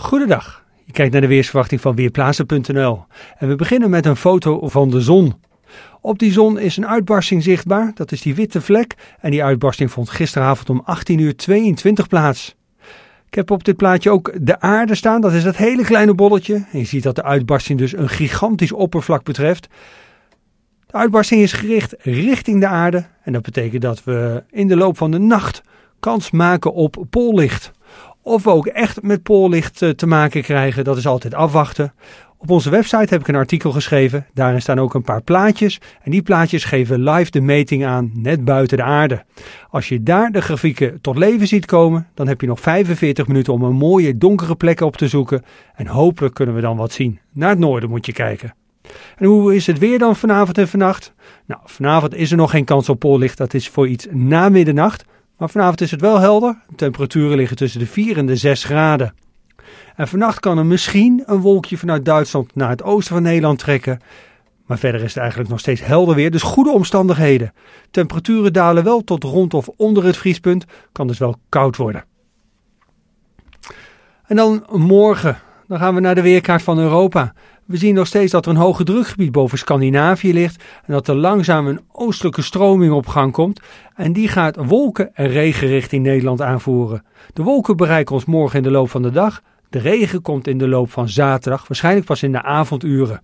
Goedendag. Je kijkt naar de weersverwachting van Weerplaatsen.nl. En we beginnen met een foto van de zon. Op die zon is een uitbarsting zichtbaar, dat is die witte vlek. En die uitbarsting vond gisteravond om 18:22 uur plaats. Ik heb op dit plaatje ook de aarde staan, dat is dat hele kleine bolletje. En je ziet dat de uitbarsting dus een gigantisch oppervlak betreft. De uitbarsting is gericht richting de aarde. En dat betekent dat we in de loop van de nacht kans maken op pollicht. Of we ook echt met poollicht eh, te maken krijgen, dat is altijd afwachten. Op onze website heb ik een artikel geschreven. Daarin staan ook een paar plaatjes. En die plaatjes geven live de meting aan, net buiten de aarde. Als je daar de grafieken tot leven ziet komen, dan heb je nog 45 minuten om een mooie donkere plek op te zoeken. En hopelijk kunnen we dan wat zien. Naar het noorden moet je kijken. En hoe is het weer dan vanavond en vannacht? Nou, vanavond is er nog geen kans op poollicht. Dat is voor iets na middernacht. Maar vanavond is het wel helder. De temperaturen liggen tussen de 4 en de 6 graden. En vannacht kan er misschien een wolkje vanuit Duitsland naar het oosten van Nederland trekken. Maar verder is het eigenlijk nog steeds helder weer, dus goede omstandigheden. Temperaturen dalen wel tot rond of onder het vriespunt, kan dus wel koud worden. En dan morgen dan gaan we naar de weerkaart van Europa. We zien nog steeds dat er een hoge drukgebied boven Scandinavië ligt en dat er langzaam een oostelijke stroming op gang komt. En die gaat wolken en regen richting Nederland aanvoeren. De wolken bereiken ons morgen in de loop van de dag. De regen komt in de loop van zaterdag, waarschijnlijk pas in de avonduren.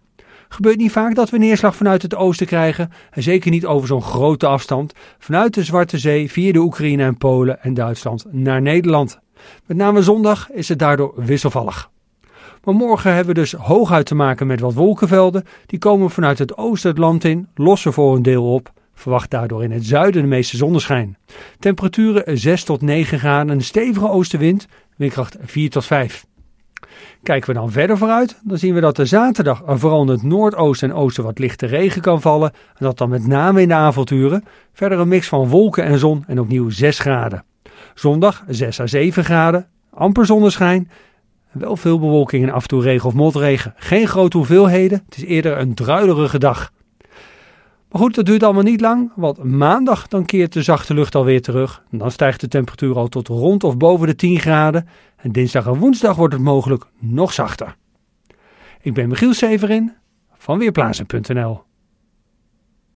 Gebeurt niet vaak dat we neerslag vanuit het oosten krijgen en zeker niet over zo'n grote afstand. Vanuit de Zwarte Zee via de Oekraïne en Polen en Duitsland naar Nederland. Met name zondag is het daardoor wisselvallig. Maar morgen hebben we dus hooguit te maken met wat wolkenvelden. Die komen vanuit het oosten het land in, lossen voor een deel op. Verwacht daardoor in het zuiden de meeste zonneschijn. Temperaturen 6 tot 9 graden, een stevige oostenwind, windkracht 4 tot 5. Kijken we dan verder vooruit, dan zien we dat er zaterdag er vooral in het noordoosten en oosten wat lichte regen kan vallen. En dat dan met name in de avonturen. Verder een mix van wolken en zon en opnieuw 6 graden. Zondag 6 à 7 graden, amper zonneschijn. Wel veel bewolking en af en toe regen of motregen. Geen grote hoeveelheden, het is eerder een druilerige dag. Maar goed, dat duurt allemaal niet lang, want maandag dan keert de zachte lucht alweer terug. En dan stijgt de temperatuur al tot rond of boven de 10 graden. En dinsdag en woensdag wordt het mogelijk nog zachter. Ik ben Michiel Severin van Weerplaatsen.nl